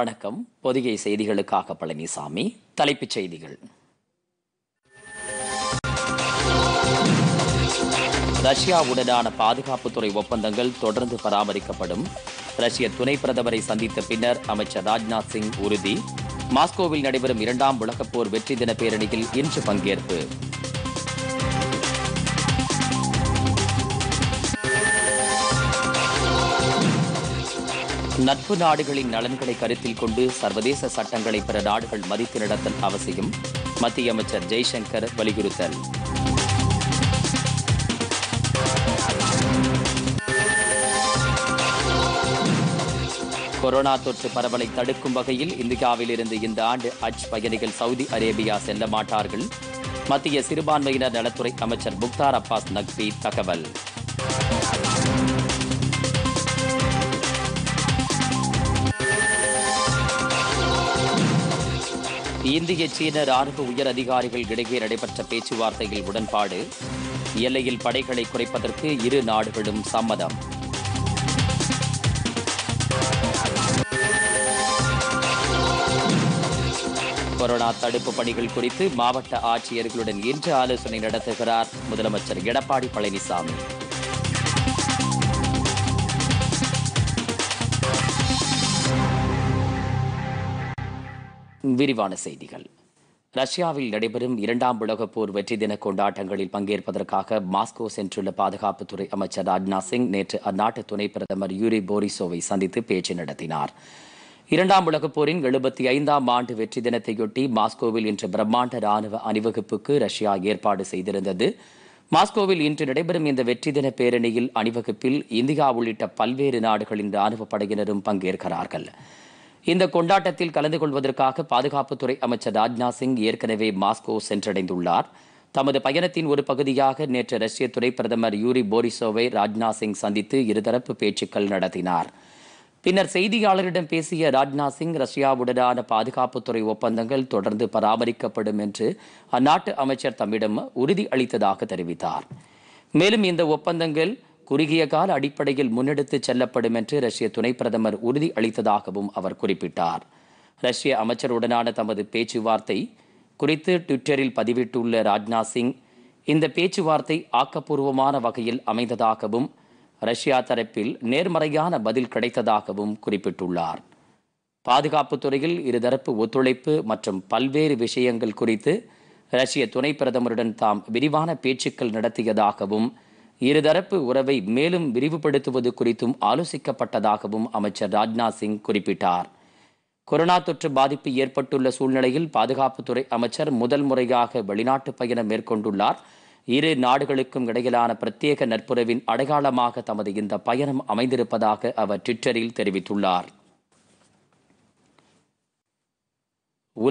வணக்கம் பொதிகை செய்திகளுக்காக பழனிசாமி தலைப்புச் செய்திகள் ரஷ்யாவுடனான பாதுகாப்புத்துறை ஒப்பந்தங்கள் தொடர்ந்து பராமரிக்கப்படும் ரஷ்ய துணை பிரதமரை சந்தித்த பின்னர் அமைச்சர் ராஜ்நாத் சிங் உறுதி மாஸ்கோவில் நடைபெறும் இரண்டாம் உலகப்போர் வெற்றி தின பேரணியில் இன்று பங்கேற்பு நட்பு நாடுகளின் நலன்களை கருத்தில் கொண்டு சர்வதேச சட்டங்களை பிற நாடுகள் மதித்து நடத்தல் அவசியம் மத்திய அமைச்சர் ஜெய்சங்கர் வலியுறுத்தல் கொரோனா தொற்று பரவலை தடுக்கும் வகையில் இந்தியாவில் இருந்து இந்த ஆண்டு அஜ் பயணிகள் சவுதி அரேபியா செல்ல மாட்டார்கள் மத்திய சிறுபான்மையினர் நலத்துறை அமைச்சர் முக்தார் அப்பாஸ் நக்வி தகவல் இந்திய சீன ராணுவ உயர் அதிகாரிகள் இடையே நடைபெற்ற பேச்சுவார்த்தையில் உடன்பாடு எல்லையில் படைகளை குறைப்பதற்கு இரு நாடுகளும் சம்மதம் கொரோனா தடுப்பு பணிகள் குறித்து மாவட்ட ஆட்சியர்களுடன் இன்று ஆலோசனை நடத்துகிறார் முதலமைச்சர் எடப்பாடி பழனிசாமி விரிவான செய்திகள் ரஷ்யாவில் நடைபெறும் இரண்டாம் உலகப் போர் வெற்றி தின கொண்டாட்டங்களில் பங்கேற்பதற்காக மாஸ்கோ சென்றுள்ள பாதுகாப்புத்துறை அமைச்சர் ராஜ்நாத் சிங் நேற்று அந்நாட்டு துணை பிரதமர் யூரி போரிசோவை சந்தித்து பேச்சு நடத்தினார் இரண்டாம் உலகப் போரின் எழுபத்தி ஐந்தாம் ஆண்டு வெற்றி தினத்தையொட்டி மாஸ்கோவில் இன்று பிரம்மாண்ட ராணுவ அணிவகுப்புக்கு ரஷ்யா ஏற்பாடு செய்திருந்தது மாஸ்கோவில் இன்று நடைபெறும் இந்த வெற்றி தின பேரணியில் அணிவகுப்பில் இந்தியா உள்ளிட்ட பல்வேறு நாடுகளின் ராணுவ படையினரும் பங்கேற்கிறார்கள் இந்த கொண்டாட்டத்தில் கலந்து கொள்வதற்காக பாதுகாப்புத்துறை அமைச்சர் ராஜ்நாத் சிங் ஏற்கனவே மாஸ்கோ சென்றடைந்துள்ளார் தமது பயணத்தின் ஒரு பகுதியாக நேற்று ரஷ்ய துறை பிரதமர் யூரி போரிசோவை ராஜ்நாத் சிங் சந்தித்து இருதரப்பு பேச்சுக்கள் நடத்தினார் பின்னர் செய்தியாளரிடம் பேசிய ராஜ்நாத் சிங் ரஷ்யாவுடனான பாதுகாப்புத்துறை ஒப்பந்தங்கள் தொடர்ந்து பராமரிக்கப்படும் என்று அந்நாட்டு அமைச்சர் தம்மிடம் உறுதி அளித்ததாக தெரிவித்தார் மேலும் இந்த ஒப்பந்தங்கள் குறுகிய கால அடிப்படையில் முன்னெடுத்துச் செல்லப்படும் என்று ரஷ்ய துணை பிரதமர் உறுதி அளித்ததாகவும் அவர் குறிப்பிட்டார் ரஷ்ய அமைச்சருடனான தமது பேச்சுவார்த்தை குறித்து ட்விட்டரில் பதிவிட்டுள்ள ராஜ்நாத் சிங் இந்த பேச்சுவார்த்தை ஆக்கப்பூர்வமான வகையில் அமைந்ததாகவும் ரஷ்யா தரப்பில் நேர்மறையான பதில் கிடைத்ததாகவும் குறிப்பிட்டுள்ளார் பாதுகாப்பு துறையில் இருதரப்பு ஒத்துழைப்பு மற்றும் பல்வேறு விஷயங்கள் குறித்து ரஷ்ய துணை பிரதமருடன் தாம் விரிவான பேச்சுக்கள் நடத்தியதாகவும் இருதரப்பு உறவை மேலும் விரிவுபடுத்துவது குறித்தும் ஆலோசிக்கப்பட்டதாகவும் அமைச்சர் ராஜ்நாத் சிங் குறிப்பிட்டார் கொரோனா தொற்று பாதிப்பு ஏற்பட்டுள்ள சூழ்நிலையில் பாதுகாப்புத்துறை அமைச்சர் முதல் முறையாக வெளிநாட்டு பயணம் மேற்கொண்டுள்ளார் இரு நாடுகளுக்கும் இடையிலான பிரத்யேக நட்புறவின் அடையாளமாக தமது இந்த பயணம் அமைந்திருப்பதாக அவர் ட்விட்டரில் தெரிவித்துள்ளார்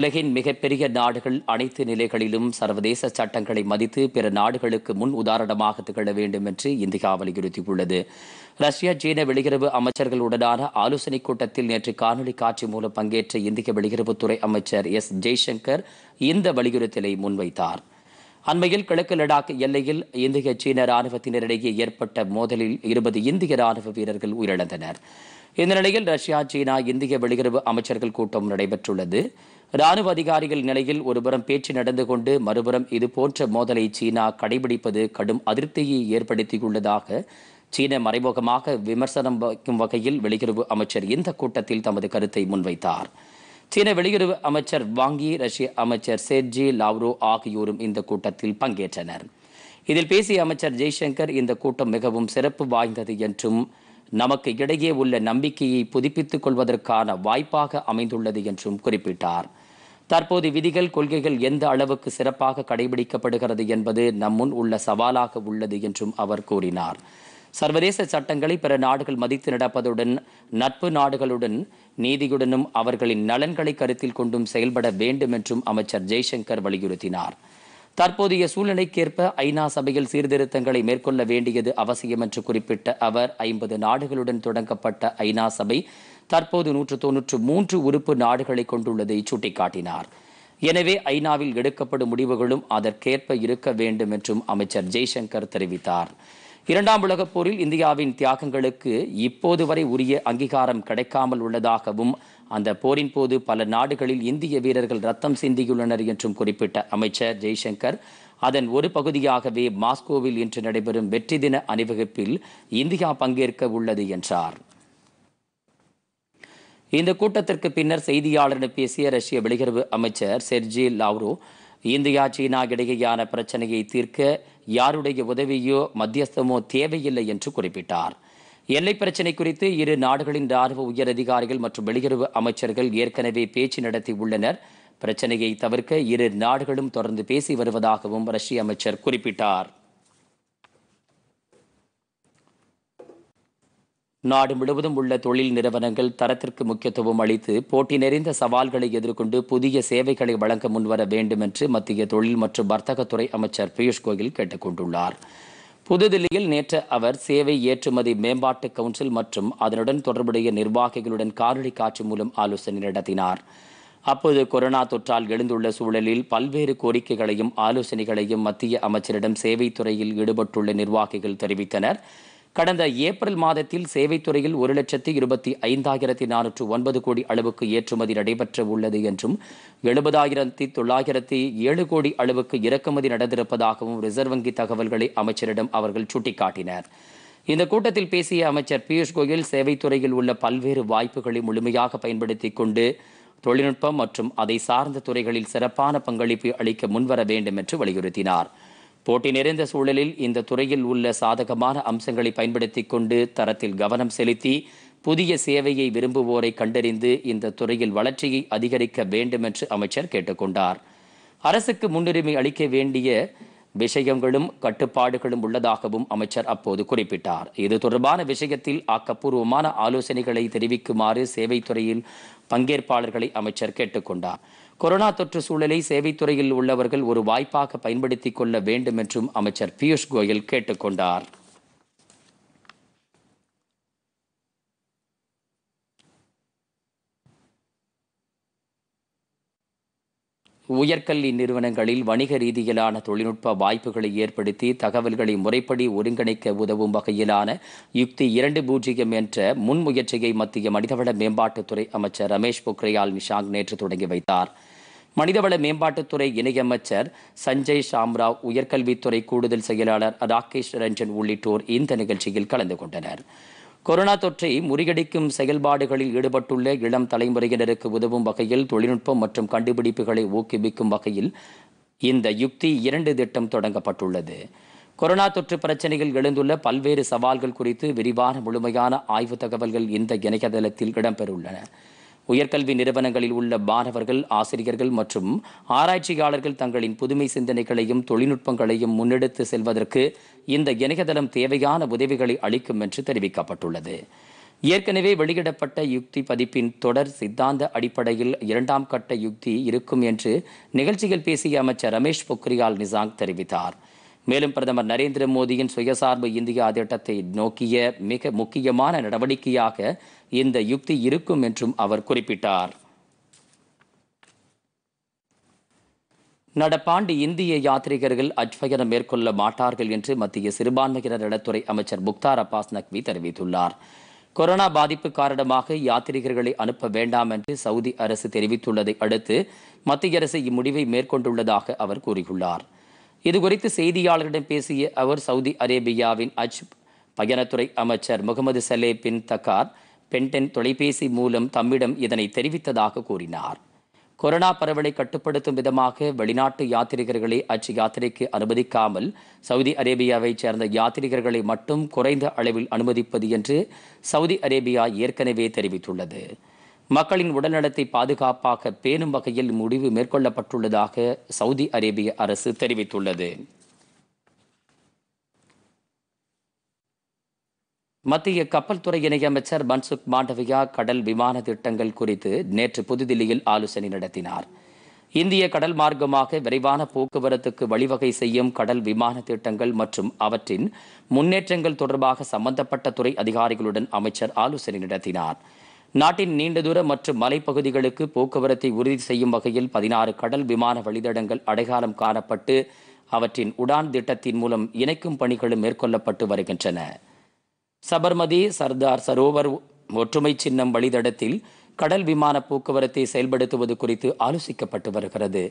உலகின் மிகப்பெரிய நாடுகள் அனைத்து நிலைகளிலும் சர்வதேச சட்டங்களை மதித்து பிற நாடுகளுக்கு முன் உதாரணமாக திகழ வேண்டும் என்று இந்தியா வலியுறுத்தியுள்ளது ரஷ்யா சீன வெளியுறவு அமைச்சர்களுடனான ஆலோசனைக் கூட்டத்தில் நேற்று காணொலி காட்சி மூலம் பங்கேற்ற இந்திய வெளியுறவுத்துறை அமைச்சர் எஸ் ஜெய்சங்கர் இந்த வலியுறுத்தலை முன்வைத்தார் அண்மையில் கிழக்கு லடாக் எல்லையில் இந்திய சீன ராணுவத்தினரிடையே ஏற்பட்ட மோதலில் இருபது இந்திய ராணுவ வீரர்கள் உயிரிழந்தனர் இந்த நிலையில் ரஷ்யா சீனா இந்திய வெளியுறவு அமைச்சர்கள் கூட்டம் நடைபெற்றுள்ளது ராணுவ அதிகாரிகள் நிலையில் ஒருபுறம் பேச்சு நடந்து கொண்டு மறுபுறம் இதுபோன்ற மோதலை சீனா கடைபிடிப்பது கடும் அதிருப்தியை ஏற்படுத்தியுள்ளதாக சீன மறைமுகமாக விமர்சனம் வைக்கும் வகையில் வெளியுறவு அமைச்சர் இந்த கூட்டத்தில் தமது கருத்தை முன்வைத்தார் சீன வெளியுறவு அமைச்சர் வாங்கி ரஷ்ய அமைச்சர் செர்ஜி லாவ்ரோ ஆகியோரும் இந்த கூட்டத்தில் பங்கேற்றனர் இதில் பேசிய அமைச்சர் ஜெய்சங்கர் இந்த கூட்டம் மிகவும் சிறப்பு வாய்ந்தது என்றும் நமக்கு இடையே உள்ள நம்பிக்கையை புதுப்பித்துக் கொள்வதற்கான வாய்ப்பாக அமைந்துள்ளது என்றும் குறிப்பிட்டார் தற்போது விதிகள் கொள்கைகள் எந்த அளவுக்கு சிறப்பாக கடைபிடிக்கப்படுகிறது என்பது நம்முன் உள்ள சவாலாக உள்ளது என்றும் அவர் கூறினார் சர்வதேச சட்டங்களை பிற நாடுகள் மதித்து நடப்பதுடன் நட்பு நாடுகளுடன் நீதியுடனும் அவர்களின் நலன்களை கருத்தில் கொண்டும் செயல்பட வேண்டும் என்றும் அமைச்சர் ஜெய்சங்கர் வலியுறுத்தினார் தற்போதைய சூழ்நிலைக்கேற்ப ஐநா சபையில் சீர்திருத்தங்களை மேற்கொள்ள வேண்டியது அவசியம் என்று குறிப்பிட்ட அவர் ஐம்பது நாடுகளுடன் தொடங்கப்பட்ட ஐநா சபை தற்போது நூற்று தொன்னூற்று மூன்று உறுப்பு நாடுகளை கொண்டுள்ளதை சுட்டிக்காட்டினார் எனவே ஐநாவில் எடுக்கப்படும் முடிவுகளும் அதற்கேற்ப இருக்க வேண்டும் என்றும் அமைச்சர் ஜெய்சங்கர் தெரிவித்தார் இரண்டாம் உலகப் போரில் இந்தியாவின் தியாகங்களுக்கு இப்போது வரை உரிய அங்கீகாரம் கிடைக்காமல் உள்ளதாகவும் அந்த போரின் போது பல நாடுகளில் இந்திய வீரர்கள் ரத்தம் சிந்தியுள்ளனர் என்றும் குறிப்பிட்ட அமைச்சர் ஜெய்சங்கர் அதன் ஒரு பகுதியாகவே மாஸ்கோவில் இன்று நடைபெறும் வெற்றி தின அணிவகுப்பில் இந்தியா பங்கேற்க உள்ளது என்றார் இந்த கூட்டத்திற்கு பின்னர் செய்தியாளரிடம் பேசிய ரஷ்ய வெளியுறவு அமைச்சர் செர்ஜி லாவ்ரோ இந்தியா சீனா இடையேயான பிரச்சனையை தீர்க்க யாருடைய உதவியோ மத்தியஸ்தமோ தேவையில்லை என்று குறிப்பிட்டார் எல்லை பிரச்சினை குறித்து இரு நாடுகளின் ராணுவ உயரதிகாரிகள் மற்றும் வெளியுறவு அமைச்சர்கள் ஏற்கனவே பேச்சு நடத்தி உள்ளனர் பிரச்சனையை தவிர்க்க இரு நாடுகளும் தொடர்ந்து பேசி வருவதாகவும் ரஷ்ய அமைச்சர் குறிப்பிட்டார் நாடு முழுவதும் உள்ள தொழில் நிறுவனங்கள் தரத்திற்கு முக்கியத்துவம் அளித்து போட்டி நிறைந்த சவால்களை எதிர்கொண்டு புதிய சேவைகளை வழங்க முன்வர வேண்டும் என்று மத்திய தொழில் மற்றும் வர்த்தகத்துறை அமைச்சர் பியூஷ் கோயல் கேட்டுக் கொண்டுள்ளார் புதுதில்லியில் நேற்று அவர் சேவை ஏற்றுமதி மேம்பாட்டு கவுன்சில் மற்றும் அதனுடன் தொடர்புடைய நிர்வாகிகளுடன் காணொலி காட்சி மூலம் ஆலோசனை நடத்தினார் அப்போது கொரோனா தொற்றால் எழுந்துள்ள சூழலில் பல்வேறு கோரிக்கைகளையும் ஆலோசனைகளையும் மத்திய அமைச்சரிடம் சேவைத்துறையில் ஈடுபட்டுள்ள நிர்வாகிகள் தெரிவித்தனர் கடந்த ஏப்ரல் மாதத்தில் சேவைத்துறையில் ஒரு லட்சத்தி இருபத்தி ஐந்தாயிரத்தி நானூற்று ஒன்பது கோடி அளவுக்கு ஏற்றுமதி நடைபெற்ற உள்ளது என்றும் எழுபதாயிரத்தி தொள்ளாயிரத்தி ஏழு கோடி அளவுக்கு இறக்குமதி நடந்திருப்பதாகவும் ரிசர்வ் வங்கி தகவல்களை அமைச்சரிடம் அவர்கள் சுட்டிக்காட்டினர் இந்த கூட்டத்தில் பேசிய அமைச்சர் பியூஷ் கோயல் சேவைத்துறையில் உள்ள பல்வேறு வாய்ப்புகளை முழுமையாக பயன்படுத்தி கொண்டு தொழில்நுட்பம் மற்றும் அதை சார்ந்த துறைகளில் சிறப்பான பங்களிப்பு அளிக்க முன்வர வேண்டும் என்று வலியுறுத்தினார் போட்டி நிறைந்த சூழலில் இந்த துறையில் உள்ள சாதகமான அம்சங்களை பயன்படுத்தி கொண்டு தரத்தில் கவனம் செலுத்தி புதிய சேவையை விரும்புவோரை கண்டறிந்து இந்த துறையில் வளர்ச்சியை அதிகரிக்க வேண்டும் என்று அமைச்சர் கேட்டுக்கொண்டார் அரசுக்கு முன்னுரிமை அளிக்க வேண்டிய விஷயங்களும் கட்டுப்பாடுகளும் உள்ளதாகவும் அமைச்சர் அப்போது குறிப்பிட்டார் இது தொடர்பான விஷயத்தில் ஆக்கப்பூர்வமான ஆலோசனைகளை தெரிவிக்குமாறு சேவைத்துறையில் பங்கேற்பாளர்களை அமைச்சர் கேட்டுக்கொண்டார் கொரோனா தொற்று சூழலை சேவைத்துறையில் உள்ளவர்கள் ஒரு வாய்ப்பாக பயன்படுத்திக் கொள்ள வேண்டும் என்றும் அமைச்சர் பியூஷ் கோயல் கேட்டுக்கொண்டார் உயர்கல்வி நிறுவனங்களில் வணிக ரீதியிலான தொழில்நுட்ப வாய்ப்புகளை ஏற்படுத்தி தகவல்களை முறைப்படி ஒருங்கிணைக்க உதவும் வகையிலான யுக்தி இரண்டு பூஜ்ஜியம் என்ற முன்முயற்சியை மத்திய மனிதவள மேம்பாட்டுத்துறை அமைச்சர் ரமேஷ் பொக்ரியால் நிஷாங் நேற்று தொடங்கி வைத்தார் மனிதவள மேம்பாட்டுத்துறை இணையமைச்சர் சஞ்சய் ஷாம்ராவ் உயர்கல்வித்துறை கூடுதல் செயலாளர் ராகேஷ் ரஞ்சன் உள்ளிட்டோர் இந்த நிகழ்ச்சியில் கலந்து கொண்டனர் கொரோனா தொற்றை முறியடிக்கும் செயல்பாடுகளில் ஈடுபட்டுள்ள இளம் தலைமுறையினருக்கு உதவும் வகையில் தொழில்நுட்பம் மற்றும் கண்டுபிடிப்புகளை ஊக்குவிக்கும் வகையில் இந்த யுக்தி இரண்டு திட்டம் தொடங்கப்பட்டுள்ளது கொரோனா தொற்று பிரச்சனையில் எழுந்துள்ள பல்வேறு சவால்கள் குறித்து விரிவான முழுமையான ஆய்வு தகவல்கள் இந்த இணையதளத்தில் இடம்பெறுள்ளன உயர்கல்வி நிறுவனங்களில் உள்ள மாணவர்கள் ஆசிரியர்கள் மற்றும் ஆராய்ச்சியாளர்கள் தங்களின் புதுமை சிந்தனைகளையும் தொழில்நுட்பங்களையும் முன்னெடுத்து செல்வதற்கு இந்த இணையதளம் தேவையான உதவிகளை அளிக்கும் என்று தெரிவிக்கப்பட்டுள்ளது ஏற்கனவே வெளியிடப்பட்ட யுக்தி பதிப்பின் தொடர் சித்தாந்த அடிப்படையில் இரண்டாம் கட்ட யுக்தி இருக்கும் என்று நிகழ்ச்சியில் பேசிய அமைச்சர் ரமேஷ் பொக்ரியால் நிசாங் தெரிவித்தார் மேலும் பிரதமர் நரேந்திர மோடியின் சுயசார்பு இந்தியா திட்டத்தை நோக்கிய மிக முக்கியமான நடவடிக்கையாக இந்த யுக்தி இருக்கும் என்றும் அவர் குறிப்பிட்டார் நடப்பாண்டு இந்திய யாத்ரீகர்கள் அஜ்பயணம் மேற்கொள்ள மாட்டார்கள் என்று மத்திய சிறுபான்மையினர் நலத்துறை அமைச்சர் முக்தார் அப்பாஸ் நக்வி தெரிவித்துள்ளார் கொரோனா பாதிப்பு காரணமாக யாத்ரீகர்களை அனுப்ப வேண்டாம் என்று சவுதி அரசு தெரிவித்துள்ளதை அடுத்து மத்திய அரசு இம்முடிவை மேற்கொண்டுள்ளதாக அவர் கூறியுள்ளார் இதுகுறித்து செய்தியாளரிடம் பேசிய அவர் சவுதி அரேபியாவின் அஜ் பயணத்துறை அமைச்சர் முகமது சலே பின் தக்கார் பென்டன் தொலைபேசி மூலம் தம்மிடம் இதனை தெரிவித்ததாக கூறினார் கொரோனா பரவலை கட்டுப்படுத்தும் விதமாக வெளிநாட்டு யாத்திரிகர்களை அச்சு யாத்திரைக்கு அனுமதிக்காமல் சவுதி அரேபியாவைச் சேர்ந்த யாத்திரிகர்களை மட்டும் குறைந்த அளவில் அனுமதிப்பது என்று சவுதி அரேபியா ஏற்கனவே தெரிவித்துள்ளது மக்களின் உடல்நலத்தை பாதுகாப்பாக பேணும் வகையில் முடிவு மேற்கொள்ளப்பட்டுள்ளதாக சவுதி அரேபிய அரசு தெரிவித்துள்ளது மத்திய கப்பல் துறை இணையமைச்சர் மன்சுக் மாண்டவியா கடல் விமான திட்டங்கள் குறித்து நேற்று புதுதில்லியில் ஆலோசனை நடத்தினார் இந்திய கடல் மார்க்கமாக விரைவான போக்குவரத்துக்கு வழிவகை செய்யும் கடல் விமான திட்டங்கள் மற்றும் அவற்றின் முன்னேற்றங்கள் தொடர்பாக சம்பந்தப்பட்ட துறை அதிகாரிகளுடன் அமைச்சர் ஆலோசனை நடத்தினார் நாட்டின் நீண்ட தூர மற்றும் மலைப்பகுதிகளுக்கு போக்குவரத்தை உறுதி செய்யும் வகையில் பதினாறு கடல் விமான வழித்தடங்கள் அடையாளம் காணப்பட்டு அவற்றின் உடான் திட்டத்தின் மூலம் இணைக்கும் பணிகளும் மேற்கொள்ளப்பட்டு வருகின்றன சபர்மதி சர்தார் சரோவர் ஒற்றுமை சின்னம் வழித்தடத்தில் கடல் விமான போக்குவரத்தை செயல்படுத்துவது குறித்து ஆலோசிக்கப்பட்டு வருகிறது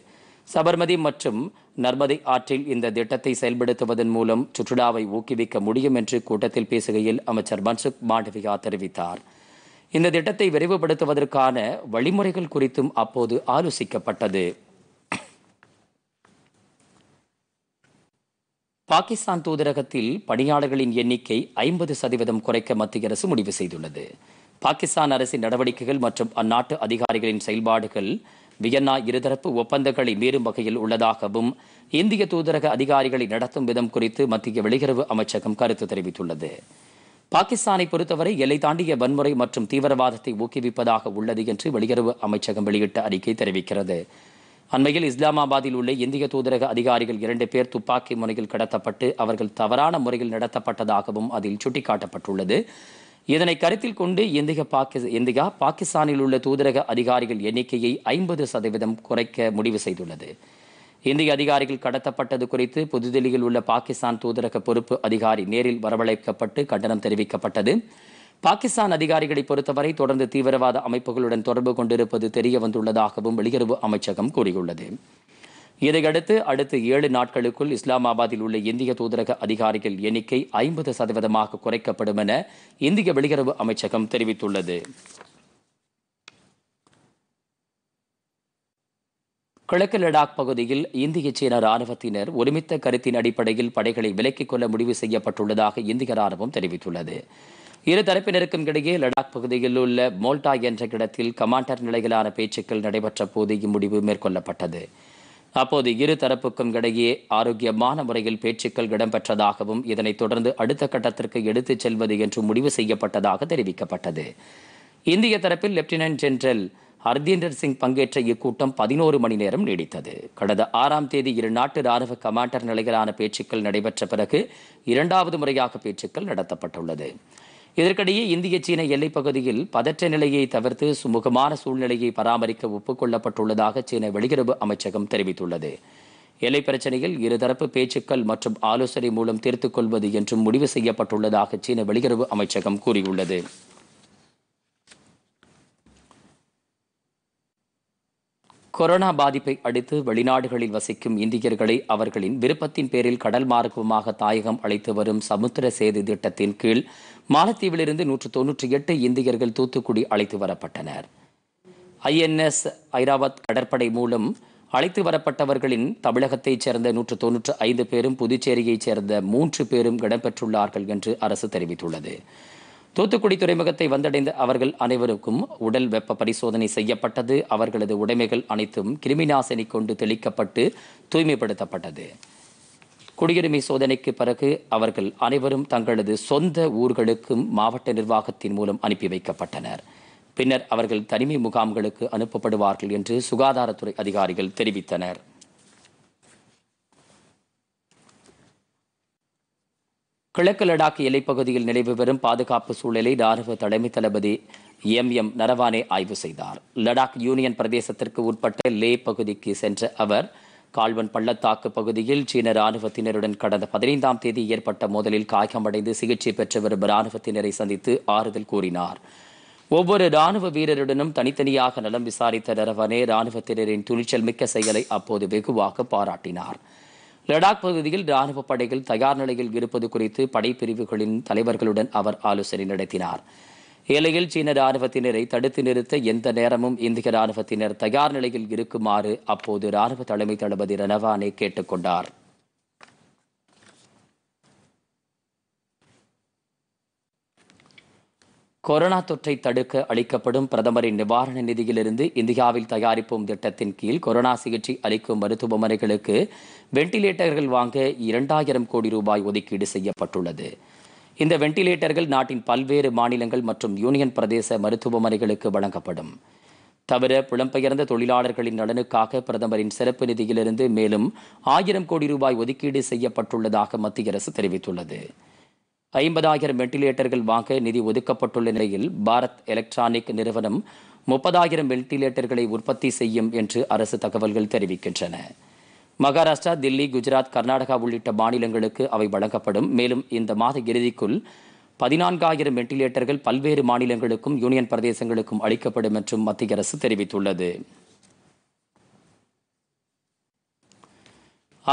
சபர்மதி மற்றும் நர்மதை ஆற்றில் இந்த திட்டத்தை செயல்படுத்துவதன் மூலம் சுற்றுலாவை ஊக்குவிக்க முடியும் என்று கூட்டத்தில் பேசுகையில் அமைச்சர் மன்சுக் மாண்டவியா தெரிவித்தார் இந்த திட்டத்தை விரைவுபடுத்துவதற்கான வழிமுறைகள் குறித்தும் அப்போது ஆலோசிக்கப்பட்டது பாகிஸ்தான் தூதரகத்தில் பணியாளர்களின் எண்ணிக்கை ஐம்பது சதவீதம் குறைக்க மத்திய அரசு முடிவு செய்துள்ளது பாகிஸ்தான் அரசின் நடவடிக்கைகள் மற்றும் அந்நாட்டு அதிகாரிகளின் செயல்பாடுகள் வியன்னா இருதரப்பு ஒப்பந்தங்களை மீறும் வகையில் உள்ளதாகவும் இந்திய தூதரக அதிகாரிகளை நடத்தும் விதம் குறித்து மத்திய வெளியுறவு அமைச்சகம் கருத்து தெரிவித்துள்ளது பாகிஸ்தானை பொறுத்தவரை எல்லை தாண்டிய வன்முறை மற்றும் தீவிரவாதத்தை ஊக்குவிப்பதாக உள்ளது என்று வெளியுறவு அமைச்சகம் வெளியிட்ட அறிக்கை தெரிவிக்கிறது அண்மையில் இஸ்லாமாபாத்தில் உள்ள இந்திய தூதரக அதிகாரிகள் இரண்டு பேர் துப்பாக்கி முறையில் கடத்தப்பட்டு அவர்கள் தவறான முறையில் நடத்தப்பட்டதாகவும் அதில் சுட்டிக்காட்டப்பட்டுள்ளது இதனை கருத்தில் கொண்டு இந்திய பாக்கி இந்தியா பாகிஸ்தானில் உள்ள தூதரக அதிகாரிகள் எண்ணிக்கையை ஐம்பது சதவீதம் குறைக்க முடிவு செய்துள்ளது இந்திய அதிகாரிகள் கடத்தப்பட்டது குறித்து புதுதில்லியில் உள்ள பாகிஸ்தான் தூதரக பொறுப்பு அதிகாரி நேரில் வரவழைக்கப்பட்டு கண்டனம் தெரிவிக்கப்பட்டது பாகிஸ்தான் அதிகாரிகளை பொறுத்தவரை தொடர்ந்து தீவிரவாத அமைப்புகளுடன் தொடர்பு கொண்டிருப்பது தெரிய வந்துள்ளதாகவும் வெளியுறவு அமைச்சகம் கூறியுள்ளது இதையடுத்து அடுத்த ஏழு நாட்களுக்குள் இஸ்லாமாபாத்தில் உள்ள இந்திய தூதரக அதிகாரிகள் எண்ணிக்கை ஐம்பது சதவீதமாக குறைக்கப்படும் என இந்திய வெளியுறவு அமைச்சகம் தெரிவித்துள்ளது கிழக்கு லடாக் பகுதியில் இந்திய சீன ராணுவத்தினர் ஒருமித்த கருத்தின் அடிப்படையில் படைகளை விலக்கிக் கொள்ள முடிவு செய்யப்பட்டுள்ளதாக இந்திய ராணுவம் தெரிவித்துள்ளது இரு தரப்பினருக்கும் இடையே லடாக் பகுதியில் உள்ள மோல்டா என்ற இடத்தில் கமாண்டர் நிலையிலான பேச்சுக்கள் நடைபெற்ற போது இம்முடிவு மேற்கொள்ளப்பட்டது அப்போது இரு தரப்புக்கும் இடையே ஆரோக்கியமான முறையில் பேச்சுக்கள் இடம்பெற்றதாகவும் இதனைத் தொடர்ந்து அடுத்த கட்டத்திற்கு எடுத்துச் செல்வது என்று முடிவு செய்யப்பட்டதாக தெரிவிக்கப்பட்டது இந்திய தரப்பில் லெப்டினன்ட் ஜெனரல் ஹர்தீந்தர் சிங் பங்கேற்ற இக்கூட்டம் பதினோரு மணி நேரம் நீடித்தது கடந்த ஆறாம் தேதி இரு நாட்டு ராணுவ கமாண்டர் நிலையிலான பேச்சுக்கள் நடைபெற்ற பிறகு இரண்டாவது முறையாக பேச்சுக்கள் நடத்தப்பட்டுள்ளது இதற்கிடையே இந்திய சீன எல்லைப் பகுதியில் பதற்ற நிலையை தவிர்த்து சுமூகமான சூழ்நிலையை பராமரிக்க ஒப்புக்கொள்ளப்பட்டுள்ளதாக சீன வெளியுறவு அமைச்சகம் தெரிவித்துள்ளது எல்லை பிரச்சனையில் இருதரப்பு பேச்சுக்கள் மற்றும் ஆலோசனை மூலம் தீர்த்துக் கொள்வது என்றும் முடிவு செய்யப்பட்டுள்ளதாக சீன வெளியுறவு அமைச்சகம் கூறியுள்ளது கொரோனா பாதிப்பை அடுத்து வெளிநாடுகளில் வசிக்கும் இந்தியர்களை அவர்களின் விருப்பத்தின் பேரில் கடல் மார்க்கமாக தாயகம் அழைத்து வரும் சமுத்திர சேது திட்டத்தின் கீழ் மாலத்தீவிலிருந்து நூற்று தொன்னூற்றி எட்டு இந்தியர்கள் தூத்துக்குடி அழைத்து வரப்பட்டனர் ஐஎன்எஸ் ஐராவத் கடற்படை மூலம் அழைத்து வரப்பட்டவர்களின் தமிழகத்தைச் சேர்ந்த நூற்று தொன்னூற்று ஐந்து பேரும் புதுச்சேரியைச் சேர்ந்த மூன்று பேரும் இடம்பெற்றுள்ளார்கள் என்று அரசு தெரிவித்துள்ளது தூத்துக்குடி துறைமுகத்தை வந்தடைந்த அவர்கள் அனைவருக்கும் உடல் வெப்ப பரிசோதனை செய்யப்பட்டது அவர்களது உடைமைகள் அனைத்தும் கிருமிநாசினி கொண்டு தெளிக்கப்பட்டு தூய்மைப்படுத்தப்பட்டது குடியுரிமை சோதனைக்கு பிறகு அவர்கள் அனைவரும் தங்களது சொந்த ஊர்களுக்கும் மாவட்ட நிர்வாகத்தின் மூலம் அனுப்பி வைக்கப்பட்டனர் பின்னர் அவர்கள் தனிமை முகாம்களுக்கு அனுப்பப்படுவார்கள் என்று சுகாதாரத்துறை அதிகாரிகள் தெரிவித்தனர் கிழக்கு லடாக் எல்லைப்பகுதியில் நிலவு வரும் பாதுகாப்பு சூழலை ராணுவ தலைமை தளபதி எம் எம் நரவானே ஆய்வு செய்தார் லடாக் யூனியன் பிரதேசத்திற்கு உட்பட்ட லே பகுதிக்கு சென்ற அவர் கால்வன் பள்ளத்தாக்கு பகுதியில் சீன ராணுவத்தினருடன் கடந்த பதினைந்தாம் தேதி ஏற்பட்ட மோதலில் காயமடைந்து சிகிச்சை பெற்று வரும் ராணுவத்தினரை சந்தித்து ஆறுதல் கூறினார் ஒவ்வொரு ராணுவ வீரருடனும் தனித்தனியாக நலம் விசாரித்த நரவனே ராணுவத்தினரின் துணிச்சல் மிக்க செயலை அப்போது வெகுவாக பாராட்டினார் லடாக் பகுதியில் ராணுவ படைகள் தயார் நிலையில் இருப்பது குறித்து படைப்பிரிவுகளின் தலைவர்களுடன் அவர் ஆலோசனை நடத்தினார் இலையில் சீன ராணுவத்தினரை தடுத்து நிறுத்த எந்த நேரமும் இந்திய ராணுவத்தினர் தயார் நிலையில் இருக்குமாறு அப்போது ராணுவ தலைமை தளபதி ரணவானே கேட்டுக்கொண்டார் கொரோனா தொற்றை தடுக்க அளிக்கப்படும் பிரதமரின் நிவாரண நிதியிலிருந்து இந்தியாவில் தயாரிப்போம் திட்டத்தின் கீழ் கொரோனா சிகிச்சை அளிக்கும் மருத்துவமனைகளுக்கு வெண்டிலேட்டர்கள் வாங்க இரண்டாயிரம் கோடி ரூபாய் ஒதுக்கீடு செய்யப்பட்டுள்ளது இந்த வெண்டிலேட்டர்கள் நாட்டின் பல்வேறு மாநிலங்கள் மற்றும் யூனியன் பிரதேச மருத்துவமனைகளுக்கு வழங்கப்படும் தவிர புலம்பெயர்ந்த தொழிலாளர்களின் நலனுக்காக பிரதமரின் சிறப்பு நிதியிலிருந்து மேலும் ஆயிரம் கோடி ரூபாய் ஒதுக்கீடு செய்யப்பட்டுள்ளதாக மத்திய அரசு தெரிவித்துள்ளது ஐம்பதாயிரம் வெண்டிலேட்டர்கள் வாங்க நிதி ஒதுக்கப்பட்டுள்ள நிலையில் பாரத் எலக்ட்ரானிக் நிறுவனம் முப்பதாயிரம் வெண்டிலேட்டர்களை உற்பத்தி செய்யும் என்று அரசு தகவல்கள் தெரிவிக்கின்றன மகாராஷ்டிரா தில்லி குஜராத் கர்நாடகா உள்ளிட்ட மாநிலங்களுக்கு அவை வழங்கப்படும் மேலும் இந்த மாத இறுதிக்குள் பதினான்காயிரம் வெண்டிலேட்டர்கள் பல்வேறு மாநிலங்களுக்கும் யூனியன் பிரதேசங்களுக்கும் அளிக்கப்படும் என்றும் மத்திய அரசு தெரிவித்துள்ளது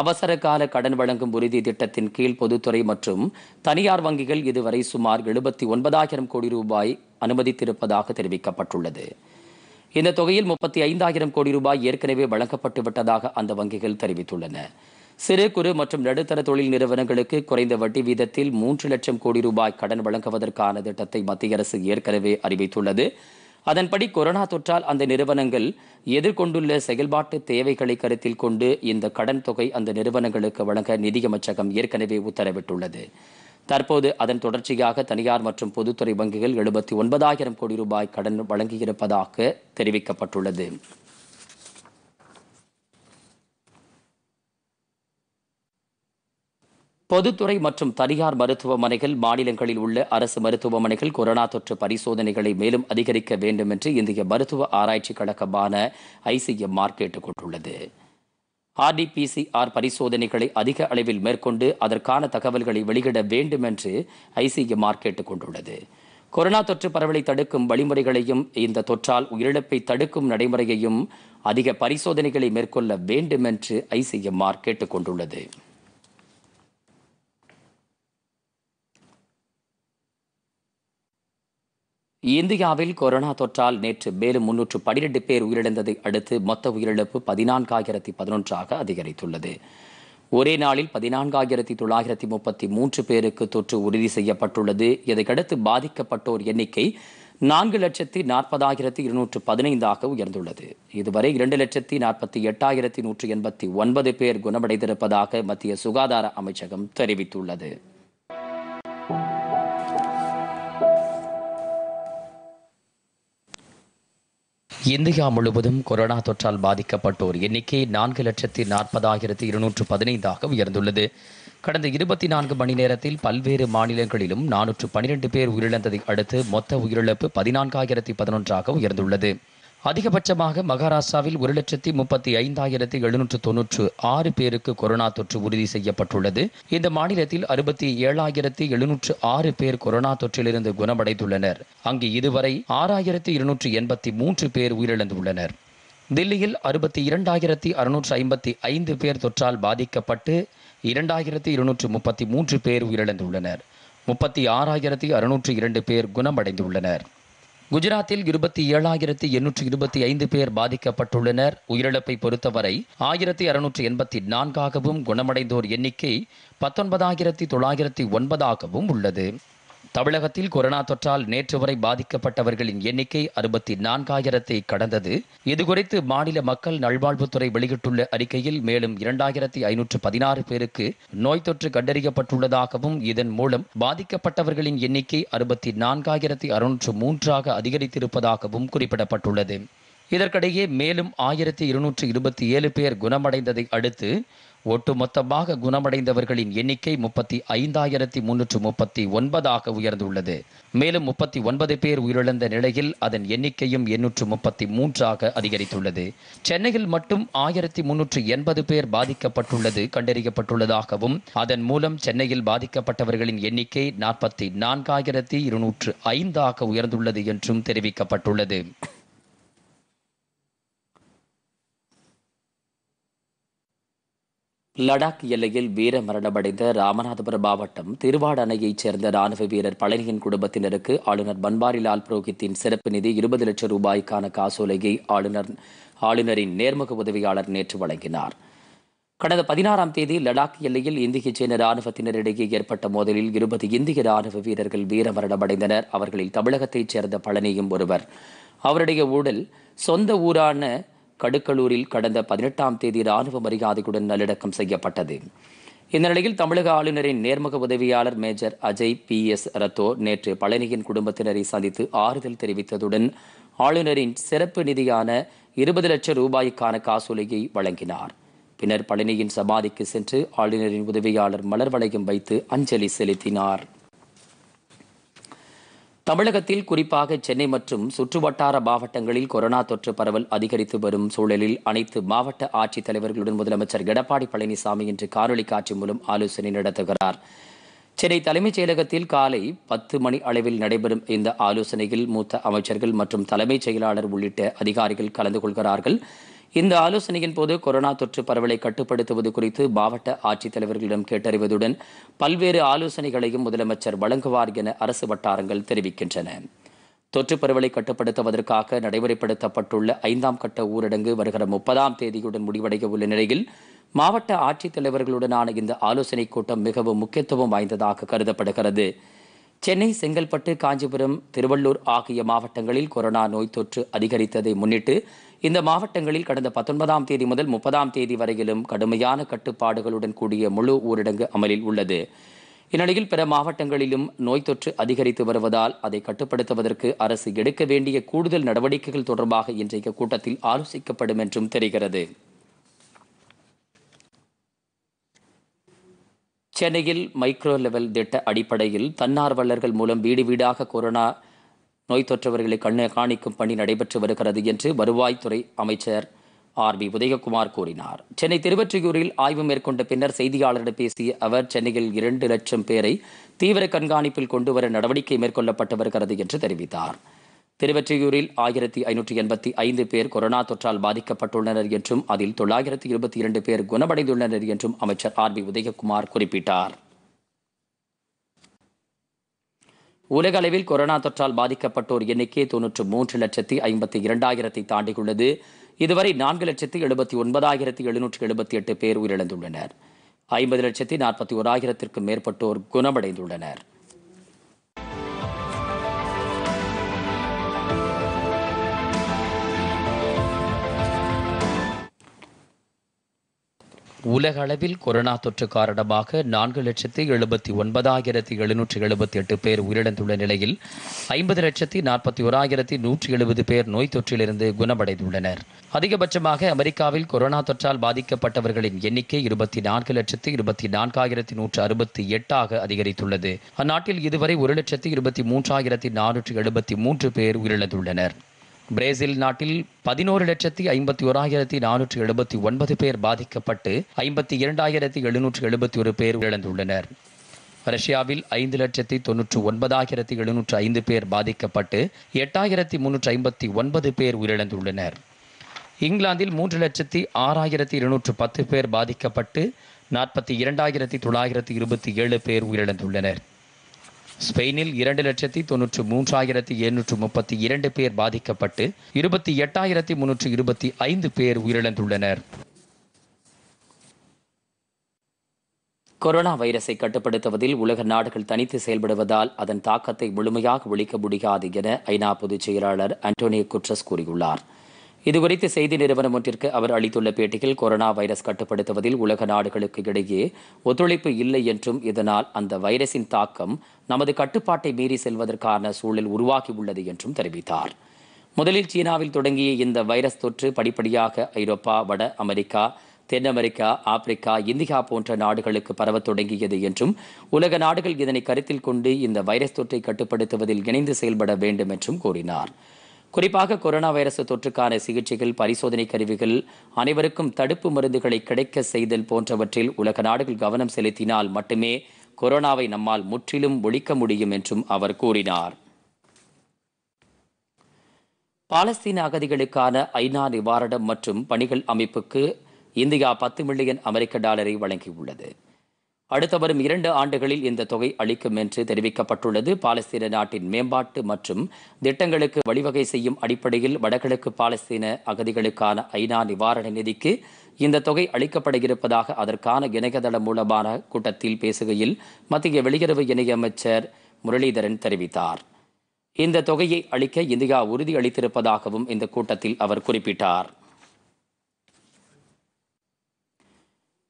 அவசர கால கடன் வழங்கும் உறுதி திட்டத்தின் கீழ் பொதுத்துறை மற்றும் தனியார் வங்கிகள் இதுவரை சுமார் எழுபத்தி ஒன்பதாயிரம் கோடி ரூபாய் அனுமதித்திருப்பதாக தெரிவிக்கப்பட்டுள்ளது இந்த தொகையில் முப்பத்தி ஐந்தாயிரம் கோடி ரூபாய் ஏற்கனவே வழங்கப்பட்டு விட்டதாக அந்த வங்கிகள் தெரிவித்துள்ளன சிறு குறு மற்றும் நடுத்தர தொழில் நிறுவனங்களுக்கு குறைந்த வட்டி வீதத்தில் மூன்று லட்சம் கோடி ரூபாய் கடன் வழங்குவதற்கான திட்டத்தை மத்திய அரசு ஏற்கனவே அறிவித்துள்ளது அதன்படி கொரோனா தொற்றால் அந்த நிறுவனங்கள் எதிர்கொண்டுள்ள செயல்பாட்டு தேவைகளை கருத்தில் கொண்டு இந்த கடன் தொகை அந்த நிறுவனங்களுக்கு வழங்க நிதியமைச்சகம் ஏற்கனவே உத்தரவிட்டுள்ளது தற்போது அதன் தொடர்ச்சியாக தனியார் மற்றும் பொதுத்துறை வங்கிகள் எழுபத்தி ஒன்பதாயிரம் கோடி ரூபாய் கடன் வழங்கியிருப்பதாக தெரிவிக்கப்பட்டுள்ளது பொதுத்துறை மற்றும் தனியார் மருத்துவமனைகள் மாநிலங்களில் உள்ள அரசு மருத்துவமனைகள் கொரோனா தொற்று பரிசோதனைகளை மேலும் அதிகரிக்க வேண்டும் என்று இந்திய மருத்துவ ஆராய்ச்சிக் கழகமான ஐசிஎம்ஆர் கேட்டுக் கொண்டுள்ளது ஆர்டிபிசிஆர் பரிசோதனைகளை அதிக அளவில் மேற்கொண்டு அதற்கான தகவல்களை வெளியிட வேண்டும் என்று ஐசிஎம்ஆர் கேட்டுக்கொண்டுள்ளது கொரோனா தொற்று பரவலை தடுக்கும் வழிமுறைகளையும் இந்த தொற்றால் உயிரிழப்பை தடுக்கும் நடைமுறையையும் அதிக பரிசோதனைகளை மேற்கொள்ள வேண்டும் என்று ஐசிஎம்ஆர் கேட்டுக்கொண்டுள்ளது இந்தியாவில் கொரோனா தொற்றால் நேற்று மேலும் முன்னூற்று பனிரெண்டு பேர் உயிரிழந்ததை அடுத்து மொத்த உயிரிழப்பு பதினான்காயிரத்தி பதினொன்றாக அதிகரித்துள்ளது ஒரே நாளில் பதினான்காயிரத்தி தொள்ளாயிரத்தி முப்பத்தி மூன்று பேருக்கு தொற்று உறுதி செய்யப்பட்டுள்ளது இதற்கடுத்து பாதிக்கப்பட்டோர் எண்ணிக்கை நான்கு லட்சத்தி நாற்பதாயிரத்தி இருநூற்று பதினைந்தாக உயர்ந்துள்ளது இதுவரை இரண்டு லட்சத்தி நாற்பத்தி எட்டாயிரத்தி நூற்று எண்பத்தி ஒன்பது பேர் குணமடைந்திருப்பதாக மத்திய சுகாதார அமைச்சகம் தெரிவித்துள்ளது இந்தியா முழுவதும் கொரோனா தொற்றால் பாதிக்கப்பட்டோர் எண்ணிக்கை நான்கு லட்சத்தி நாற்பதாயிரத்தி இருநூற்று பதினைந்தாக உயர்ந்துள்ளது கடந்த இருபத்தி நான்கு மணி நேரத்தில் பல்வேறு மாநிலங்களிலும் நானூற்று பனிரெண்டு பேர் உயிரிழந்ததை அடுத்து மொத்த உயிரிழப்பு பதினான்காயிரத்தி பதினொன்றாக உயர்ந்துள்ளது அதிகபட்சமாக மகாராஷ்டிராவில் ஒரு லட்சத்தி முப்பத்தி ஐந்தாயிரத்தி எழுநூற்று தொன்னூற்று ஆறு பேருக்கு கொரோனா தொற்று உறுதி செய்யப்பட்டுள்ளது இந்த மாநிலத்தில் அறுபத்தி ஏழாயிரத்தி எழுநூற்று ஆறு பேர் கொரோனா தொற்றிலிருந்து குணமடைந்துள்ளனர் அங்கு இதுவரை ஆறாயிரத்தி இருநூற்று எண்பத்தி மூன்று பேர் உயிரிழந்துள்ளனர் தில்லியில் அறுபத்தி இரண்டாயிரத்தி அறுநூற்று ஐம்பத்தி ஐந்து பேர் தொற்றால் பாதிக்கப்பட்டு இரண்டாயிரத்தி இருநூற்று முப்பத்தி மூன்று பேர் உயிரிழந்துள்ளனர் முப்பத்தி ஆறாயிரத்தி அறுநூற்று இரண்டு பேர் குணமடைந்துள்ளனர் குஜராத்தில் இருபத்தி ஏழாயிரத்தி எண்ணூற்றி இருபத்தி ஐந்து பேர் பாதிக்கப்பட்டுள்ளனர் உயிரிழப்பை பொறுத்தவரை ஆயிரத்தி அறுநூற்றி எண்பத்தி நான்காகவும் குணமடைந்தோர் எண்ணிக்கை பத்தொன்பதாயிரத்தி தொள்ளாயிரத்தி ஒன்பதாகவும் உள்ளது தமிழகத்தில் கொரோனா தொற்றால் நேற்று வரை பாதிக்கப்பட்டவர்களின் எண்ணிக்கை அறுபத்தி நான்காயிரத்தை கடந்தது இதுகுறித்து மாநில மக்கள் நல்வாழ்வுத்துறை வெளியிட்டுள்ள அறிக்கையில் மேலும் இரண்டாயிரத்தி ஐநூற்று பதினாறு பேருக்கு நோய் தொற்று கண்டறியப்பட்டுள்ளதாகவும் இதன் மூலம் பாதிக்கப்பட்டவர்களின் எண்ணிக்கை அறுபத்தி நான்காயிரத்தி அறுநூற்று மூன்றாக அதிகரித்திருப்பதாகவும் குறிப்பிடப்பட்டுள்ளது இதற்கிடையே மேலும் ஆயிரத்தி இருநூற்று இருபத்தி ஏழு பேர் குணமடைந்ததை அடுத்து ஒட்டுமொத்தமாக குணமடைந்தவர்களின் எண்ணிக்கை முப்பத்தி ஐந்தாயிரத்தி முன்னூற்று முப்பத்தி ஒன்பதாக உயர்ந்துள்ளது மேலும் முப்பத்தி ஒன்பது பேர் உயிரிழந்த நிலையில் அதன் எண்ணிக்கையும் எண்ணூற்று முப்பத்தி மூன்றாக அதிகரித்துள்ளது சென்னையில் மட்டும் ஆயிரத்தி முன்னூற்று எண்பது பேர் பாதிக்கப்பட்டுள்ளது கண்டறியப்பட்டுள்ளதாகவும் அதன் மூலம் சென்னையில் பாதிக்கப்பட்டவர்களின் எண்ணிக்கை நாற்பத்தி நான்காயிரத்தி இருநூற்று ஐந்தாக உயர்ந்துள்ளது என்றும் தெரிவிக்கப்பட்டுள்ளது லடாக் எல்லையில் வீர மரணமடைந்த ராமநாதபுரம் மாவட்டம் திருவாடு அணையைச் சேர்ந்த ராணுவ வீரர் பழனியின் குடும்பத்தினருக்கு ஆளுநர் பன்வாரிலால் புரோஹித்தின் சிறப்பு நிதி இருபது லட்சம் ரூபாய்க்கான காசோலையை ஆளுநர் ஆளுநரின் நேர்முக உதவியாளர் நேற்று வழங்கினார் கடந்த பதினாறாம் தேதி லடாக் எல்லையில் இந்திய சீன ராணுவத்தினரிடையே ஏற்பட்ட மோதலில் இருபது இந்திய ராணுவ வீரர்கள் வீரமரணமடைந்தனர் அவர்களில் தமிழகத்தைச் சேர்ந்த பழனியும் ஒருவர் அவருடைய உடல் சொந்த ஊரான கடுக்கலூரில் கடந்த பதினெட்டாம் தேதி ராணுவ மரியாதையுடன் நல்லடக்கம் செய்யப்பட்டது இந்த நிலையில் தமிழக ஆளுநரின் நேர்முக உதவியாளர் மேஜர் அஜய் பி எஸ் ரத்தோ நேற்று பழனியின் குடும்பத்தினரை சந்தித்து ஆறுதல் தெரிவித்ததுடன் ஆளுநரின் சிறப்பு நிதியான இருபது லட்சம் ரூபாய்க்கான காசோலையை வழங்கினார் பின்னர் பழனியின் சமாதிக்கு சென்று ஆளுநரின் உதவியாளர் மலர் வளையம் வைத்து அஞ்சலி செலுத்தினார் தமிழகத்தில் குறிப்பாக சென்னை மற்றும் சுற்றுவட்டார மாவட்டங்களில் கொரோனா தொற்று பரவல் அதிகரித்து வரும் சூழலில் அனைத்து மாவட்ட ஆட்சித் தலைவர்களுடன் முதலமைச்சர் எடப்பாடி பழனிசாமி இன்று காணொலி காட்சி மூலம் ஆலோசனை நடத்துகிறார் சென்னை தலைமைச் செயலகத்தில் காலை பத்து மணி அளவில் நடைபெறும் இந்த ஆலோசனையில் மூத்த அமைச்சர்கள் மற்றும் தலைமைச் செயலாளர் உள்ளிட்ட அதிகாரிகள் கலந்து கொள்கிறார்கள் இந்த ஆலோசனையின் போது கொரோனா தொற்று பரவலை கட்டுப்படுத்துவது குறித்து மாவட்ட ஆட்சித்தலைவர்களிடம் கேட்டறிவதுடன் பல்வேறு ஆலோசனைகளையும் முதலமைச்சர் வழங்குவார் என அரசு வட்டாரங்கள் தெரிவிக்கின்றன தொற்று பரவலை கட்டுப்படுத்துவதற்காக நடைமுறைப்படுத்தப்பட்டுள்ள ஐந்தாம் கட்ட ஊரடங்கு வருகிற முப்பதாம் தேதியுடன் முடிவடைய உள்ள நிலையில் மாவட்ட ஆட்சித்தலைவர்களுடனான இந்த ஆலோசனைக் கூட்டம் மிகவும் முக்கியத்துவம் வாய்ந்ததாக கருதப்படுகிறது சென்னை செங்கல்பட்டு காஞ்சிபுரம் திருவள்ளூர் ஆகிய மாவட்டங்களில் கொரோனா நோய் தொற்று அதிகரித்ததை முன்னிட்டு இந்த மாவட்டங்களில் கடந்த பத்தொன்பதாம் தேதி முதல் முப்பதாம் தேதி வரையிலும் கடுமையான கட்டுப்பாடுகளுடன் கூடிய முழு ஊரடங்கு அமலில் உள்ளது இந்நிலையில் பிற மாவட்டங்களிலும் நோய் தொற்று அதிகரித்து வருவதால் அதை கட்டுப்படுத்துவதற்கு அரசு எடுக்க வேண்டிய கூடுதல் நடவடிக்கைகள் தொடர்பாக இன்றைய கூட்டத்தில் ஆலோசிக்கப்படும் என்றும் தெரிகிறது சென்னையில் மைக்ரோ லெவல் திட்ட அடிப்படையில் தன்னார்வலர்கள் மூலம் வீடு வீடாக கொரோனா நோய் தொற்றவர்களை கண்ண காணிக்கும் பணி நடைபெற்று வருகிறது என்று வருவாய்த்துறை அமைச்சர் ஆர் பி உதயகுமார் கூறினார் சென்னை திருவற்றியூரில் ஆய்வு மேற்கொண்ட பின்னர் செய்தியாளரிடம் பேசிய அவர் சென்னையில் இரண்டு லட்சம் பேரை தீவிர கண்காணிப்பில் கொண்டுவர நடவடிக்கை மேற்கொள்ளப்பட்டு வருகிறது என்று தெரிவித்தார் திருவெற்றியூரில் ஆயிரத்தி ஐநூற்றி எண்பத்தி ஐந்து பேர் கொரோனா தொற்றால் பாதிக்கப்பட்டுள்ளனர் என்றும் அதில் தொள்ளாயிரத்தி இருபத்தி இரண்டு பேர் குணமடைந்துள்ளனர் என்றும் அமைச்சர் ஆர் பி உதயகுமார் குறிப்பிட்டார் உலக அளவில் கொரோனா தொற்றால் பாதிக்கப்பட்டோர் எண்ணிக்கை தொன்னூற்று மூன்று லட்சத்தி ஐம்பத்தி இரண்டாயிரத்தை தாண்டியுள்ளது இதுவரை நான்கு லட்சத்தி எழுபத்தி ஒன்பதாயிரத்தி எழுநூற்றி எழுபத்தி எட்டு பேர் உயிரிழந்துள்ளனர் ஐம்பது லட்சத்தி நாற்பத்தி ஓராயிரத்திற்கும் மேற்பட்டோர் குணமடைந்துள்ளனர் உலக அளவில் கொரோனா தொற்று காரணமாக நான்கு லட்சத்தி எழுபத்தி ஒன்பதாயிரத்தி எழுநூற்றி எழுபத்தி எட்டு பேர் உயிரிழந்துள்ள நிலையில் ஐம்பது லட்சத்தி நாற்பத்தி ஓராயிரத்தி நூற்றி எழுபது பேர் நோய் தொற்றிலிருந்து குணமடைந்துள்ளனர் அதிகபட்சமாக அமெரிக்காவில் கொரோனா தொற்றால் பாதிக்கப்பட்டவர்களின் எண்ணிக்கை இருபத்தி நான்கு லட்சத்தி இருபத்தி நான்காயிரத்தி நூற்று அறுபத்தி எட்டாக அதிகரித்துள்ளது அந்நாட்டில் இதுவரை ஒரு லட்சத்தி இருபத்தி மூன்றாயிரத்தி நானூற்று எழுபத்தி மூன்று பேர் உயிரிழந்துள்ளனர் பிரேசில் நாட்டில் பதினோரு லட்சத்தி ஐம்பத்தி ஓராயிரத்தி நானூற்றி எழுபத்தி ஒன்பது பேர் பாதிக்கப்பட்டு ஐம்பத்தி இரண்டாயிரத்தி எழுநூற்றி எழுபத்தி ஒரு பேர் இழந்துள்ளனர் ரஷ்யாவில் ஐந்து லட்சத்தி தொன்னூற்று ஒன்பதாயிரத்தி எழுநூற்று ஐந்து பேர் பாதிக்கப்பட்டு எட்டாயிரத்தி முன்னூற்றி ஐம்பத்தி ஒன்பது பேர் உயிரிழந்துள்ளனர் இங்கிலாந்தில் மூன்று லட்சத்தி ஆறாயிரத்தி இருநூற்று பத்து பேர் பாதிக்கப்பட்டு நாற்பத்தி இரண்டாயிரத்தி தொள்ளாயிரத்தி இருபத்தி ஏழு பேர் உயிரிழந்துள்ளனர் ஸ்பெயினில் இரண்டு லட்சத்தி தொன்னூற்று மூன்றாயிரத்தி எண்ணூற்று முப்பத்தி இரண்டு பேர் பாதிக்கப்பட்டு இருபத்தி எட்டாயிரத்தி முன்னூற்று இருபத்தி ஐந்து பேர் உயிரிழந்துள்ளனர் கொரோனா வைரஸை கட்டுப்படுத்துவதில் உலக நாடுகள் தனித்து செயல்படுவதால் அதன் தாக்கத்தை முழுமையாக ஒழிக்க முடியாது என ஐநா பொதுச் செயலாளர் அண்டோனியோ குட்ரஸ் கூறியுள்ளார் இதுகுறித்து செய்தி நிறுவனம் ஒன்றிற்கு அவர் அளித்துள்ள பேட்டியில் கொரோனா வைரஸ் கட்டுப்படுத்துவதில் உலக நாடுகளுக்கு இடையே ஒத்துழைப்பு இல்லை என்றும் இதனால் அந்த வைரஸின் தாக்கம் நமது கட்டுப்பாட்டை மீறி செல்வதற்கான சூழல் உருவாகியுள்ளது என்றும் தெரிவித்தார் முதலில் சீனாவில் தொடங்கிய இந்த வைரஸ் தொற்று படிப்படியாக ஐரோப்பா வட அமெரிக்கா தென் அமெரிக்கா ஆப்பிரிக்கா இந்தியா போன்ற நாடுகளுக்கு பரவத் தொடங்கியது என்றும் உலக நாடுகள் இதனை கருத்தில் கொண்டு இந்த வைரஸ் தொற்றை கட்டுப்படுத்துவதில் இணைந்து செயல்பட வேண்டும் என்றும் கூறினார் குறிப்பாக கொரோனா வைரஸ் தொற்றுக்கான சிகிச்சைகள் பரிசோதனை கருவிகள் அனைவருக்கும் தடுப்பு மருந்துகளை கிடைக்க செய்தல் போன்றவற்றில் உலக நாடுகள் கவனம் செலுத்தினால் மட்டுமே கொரோனாவை நம்மால் முற்றிலும் ஒழிக்க முடியும் என்றும் அவர் கூறினார் பாலஸ்தீன அகதிகளுக்கான ஐநா நிவாரணம் மற்றும் பணிகள் அமைப்புக்கு இந்தியா பத்து மில்லியன் அமெரிக்க டாலரை வழங்கியுள்ளது அடுத்த வரும் இரண்டு ஆண்டுகளில் இந்த தொகை அளிக்கும் என்று தெரிவிக்கப்பட்டுள்ளது பாலஸ்தீன நாட்டின் மேம்பாட்டு மற்றும் திட்டங்களுக்கு வழிவகை செய்யும் அடிப்படையில் வடகிழக்கு பாலஸ்தீன அகதிகளுக்கான ஐநா நிவாரண நிதிக்கு இந்த தொகை அளிக்கப்பட இருப்பதாக அதற்கான இணையதளம் மூலமான கூட்டத்தில் பேசுகையில் மத்திய வெளியுறவு இணையமைச்சர் முரளிதரன் தெரிவித்தார் இந்த தொகையை அளிக்க இந்தியா உறுதி அளித்திருப்பதாகவும் இந்த கூட்டத்தில் அவர் குறிப்பிட்டார்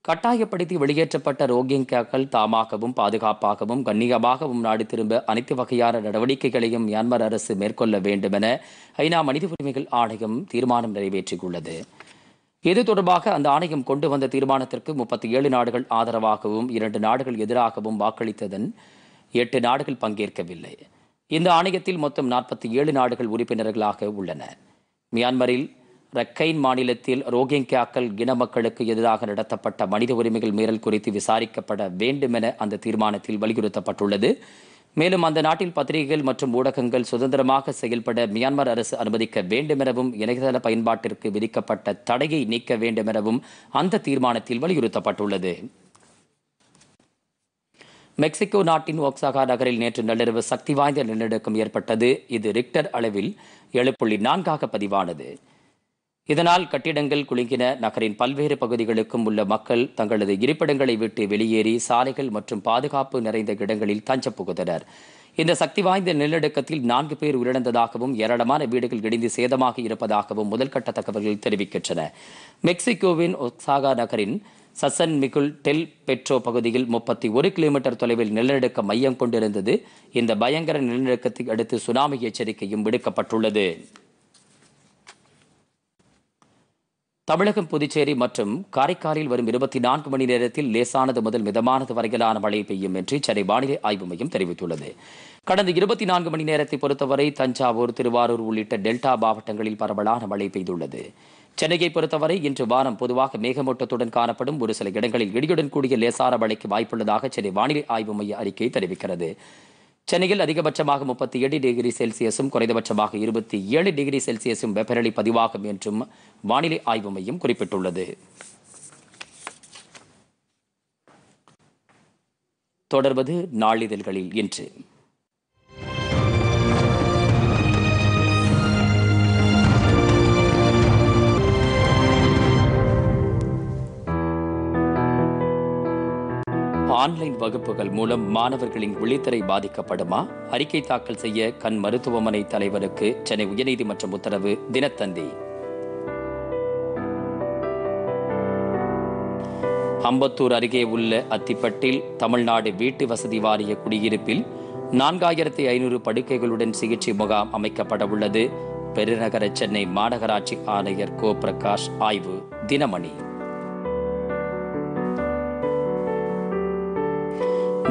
கட்டாயப்படுத்தி வெளியேற்றப்பட்ட ரோஹிங்காக்கள் தாமாகவும் பாதுகாப்பாகவும் கண்ணியமாகவும் நாடு திரும்ப அனைத்து வகையான நடவடிக்கைகளையும் மியான்மர் அரசு மேற்கொள்ள வேண்டும் என ஐநா மனித உரிமைகள் ஆணையம் தீர்மானம் நிறைவேற்றியுள்ளது இது தொடர்பாக அந்த ஆணையம் கொண்டு வந்த தீர்மானத்திற்கு முப்பத்தி ஏழு நாடுகள் ஆதரவாகவும் இரண்டு நாடுகள் எதிராகவும் வாக்களித்ததன் எட்டு நாடுகள் பங்கேற்கவில்லை இந்த ஆணையத்தில் மொத்தம் நாற்பத்தி ஏழு நாடுகள் உறுப்பினர்களாக உள்ளன மியான்மரில் ரக்கைன் மாநிலத்தில் ரோஹிங்கியாக்கள் இன மக்களுக்கு எதிராக நடத்தப்பட்ட மனித உரிமைகள் மீறல் குறித்து விசாரிக்கப்பட வேண்டும் என அந்த தீர்மானத்தில் வலியுறுத்தப்பட்டுள்ளது மேலும் அந்த நாட்டில் பத்திரிகைகள் மற்றும் ஊடகங்கள் சுதந்திரமாக செயல்பட மியான்மர் அரசு அனுமதிக்க வேண்டும் எனவும் இணையதள பயன்பாட்டிற்கு விதிக்கப்பட்ட தடையை நீக்க வேண்டும் எனவும் அந்த தீர்மானத்தில் வலியுறுத்தப்பட்டுள்ளது மெக்சிகோ நாட்டின் ஒக்சாகா நகரில் நேற்று நள்ளிரவு சக்தி வாய்ந்த நிலநடுக்கம் ஏற்பட்டது இது ரிக்டர் அளவில் ஏழு புள்ளி நான்காக பதிவானது இதனால் கட்டிடங்கள் குலுங்கின நகரின் பல்வேறு பகுதிகளுக்கும் உள்ள மக்கள் தங்களது இருப்பிடங்களை விட்டு வெளியேறி சாலைகள் மற்றும் பாதுகாப்பு நிறைந்த இடங்களில் தஞ்சம் புகுந்தனர் இந்த சக்தி வாய்ந்த நிலநடுக்கத்தில் நான்கு பேர் உயிரிழந்ததாகவும் ஏராளமான வீடுகள் இடிந்து சேதமாக இருப்பதாகவும் முதல்கட்ட தகவல்கள் தெரிவிக்கின்றன மெக்சிகோவின் ஒக்சாகா நகரின் சசன் மிகுல் டெல் பெட்ரோ பகுதியில் முப்பத்தி ஒரு கிலோமீட்டர் தொலைவில் நிலநடுக்க மையம் கொண்டிருந்தது இந்த பயங்கர நிலநடுக்கத்தை அடுத்து சுனாமி எச்சரிக்கையும் விடுக்கப்பட்டுள்ளது தமிழகம் புதுச்சேரி மற்றும் காரைக்காலில் வரும் இருபத்தி நான்கு மணி நேரத்தில் லேசானது முதல் மிதமானது வரையிலான மழை பெய்யும் என்று சென்னை வானிலை ஆய்வு மையம் தெரிவித்துள்ளது கடந்த இருபத்தி நான்கு மணி நேரத்தை பொறுத்தவரை தஞ்சாவூர் திருவாரூர் உள்ளிட்ட டெல்டா மாவட்டங்களில் பரவலான மழை பெய்துள்ளது சென்னையை பொறுத்தவரை இன்று வானம் பொதுவாக மேகமூட்டத்துடன் காணப்படும் ஒரு சில இடங்களில் இடியுடன் கூடிய லேசான மழைக்கு வாய்ப்புள்ளதாக சென்னை வானிலை ஆய்வு மைய அறிக்கை தெரிவிக்கிறது சென்னையில் அதிகபட்சமாக முப்பத்தி ஏழு டிகிரி செல்சியஸும் குறைந்தபட்சமாக இருபத்தி ஏழு டிகிரி செல்சியஸும் வெப்பநிலை பதிவாகும் என்றும் வானிலை ஆய்வு மையம் குறிப்பிட்டுள்ளது தொடர்வது நாளிதழ்களில் இன்று ஆன்லைன் வகுப்புகள் மூலம் மாணவர்களின் விழித்திரை பாதிக்கப்படுமா அறிக்கை தாக்கல் செய்ய கண் மருத்துவமனை தலைவருக்கு சென்னை உயர்நீதிமன்றம் உத்தரவு தினத்தந்தி அம்பத்தூர் அருகே உள்ள அத்திப்பட்டில் தமிழ்நாடு வீட்டு வசதி வாரிய குடியிருப்பில் நான்காயிரத்தி ஐநூறு படுக்கைகளுடன் சிகிச்சை முகாம் அமைக்கப்பட உள்ளது பெருநகர சென்னை மாநகராட்சி ஆணையர் கோ பிரகாஷ் ஆய்வு தினமணி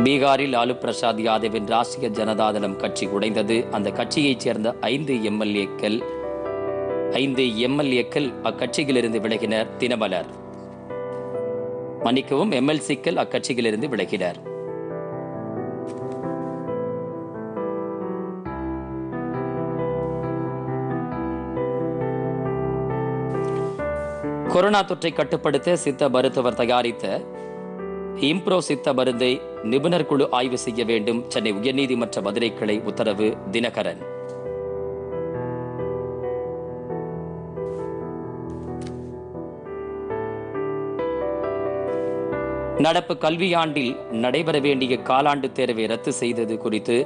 பீகாரில் லாலு பிரசாத் யாதவின் ராஷ்டிரிய ஜனதாதளம் கட்சி உடைந்தது அந்த கட்சியைச் சேர்ந்த ஐந்து எம்எல்ஏக்கள் ஐந்து எம்எல்ஏக்கள் அக்கட்சியிலிருந்து விலகினர் தினமலர் மன்னிக்கவும் எம்எல்சிக்கள் அக்கட்சியிலிருந்து விலகினர் கொரோனா தொற்றை கட்டுப்படுத்த சித்த மருத்துவர் தயாரித்த இம்ப்ரோ சித்த மருந்தை நிபுணர் குழு ஆய்வு செய்ய வேண்டும் சென்னை உயர்நீதிமன்ற மதுரை கிளை உத்தரவு தினகரன் நடப்பு கல்வியாண்டில் நடைபெற வேண்டிய காலாண்டு தேர்வை ரத்து செய்தது குறித்து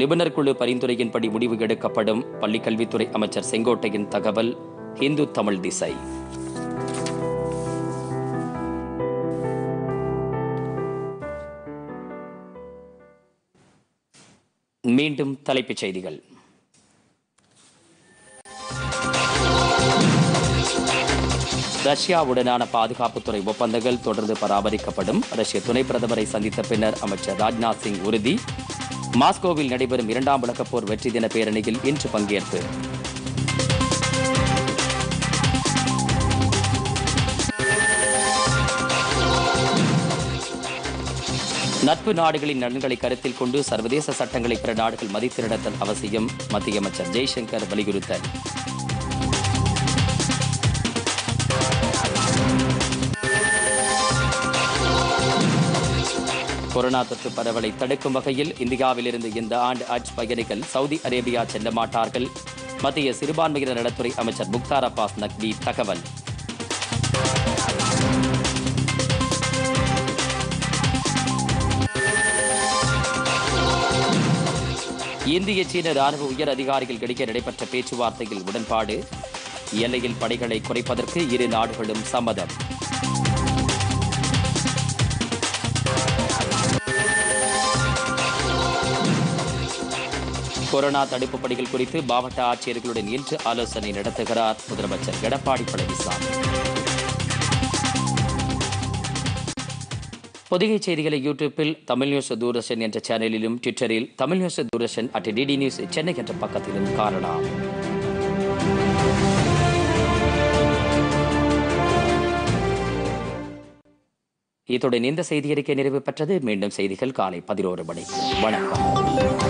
நிபுணர் குழு பரிந்துரையின்படி முடிவு எடுக்கப்படும் பள்ளிக்கல்வித்துறை அமைச்சர் செங்கோட்டையின் தகவல் இந்து தமிழ் திசை மீண்டும் தலைப்புச் செய்திகள் ரஷ்யாவுடனான பாதுகாப்புத்துறை ஒப்பந்தங்கள் தொடர்ந்து பராமரிக்கப்படும் ரஷ்ய துணை பிரதமரை சந்தித்த பின்னர் அமைச்சர் ராஜ்நாத் சிங் உறுதி மாஸ்கோவில் நடைபெறும் இரண்டாம் உலகப்போர் வெற்றி தின பேரணியில் இன்று பங்கேற்பு நட்பு நாடுகளின் நலன்களை கருத்தில் கொண்டு சர்வதேச சட்டங்களை பிற நாடுகள் மதித்து நடத்தல் அவசியம் மத்திய அமைச்சர் ஜெய்சங்கர் வலியுறுத்தல் கொரோனா தொற்று பரவலை தடுக்கும் வகையில் இந்தியாவிலிருந்து இந்த ஆண்டு அஜ் பயணிகள் சவுதி அரேபியா செல்ல மாட்டார்கள் மத்திய சிறுபான்மையினர் நலத்துறை அமைச்சர் முக்தார் அப்பாஸ் நக்வி தகவல் இந்திய சீன ராணுவ உயர் அதிகாரிகள் இடையே நடைபெற்ற பேச்சுவார்த்தையில் உடன்பாடு எல்லையில் படைகளை குறைப்பதற்கு இரு நாடுகளும் சம்மதம் கொரோனா தடுப்பு பணிகள் குறித்து மாவட்ட ஆட்சியர்களுடன் இன்று ஆலோசனை நடத்துகிறார் முதலமைச்சர் எடப்பாடி பழனிசாமி பொதிகை செய்திகளை யூடியூப்பில் தமிழ் நியூஸ் தூரதர்ஷன் என்ற சேனலிலும் ட்விட்டரில் Tamil news Doordarshan at DD news Chennai என்ற பக்கத்திலும் காணலாம் இத்துடன் இந்த செய்தியறிக்கை நிறைவு பெற்றது மீண்டும் செய்திகள் காலை பதினோரு மணிக்கு வணக்கம்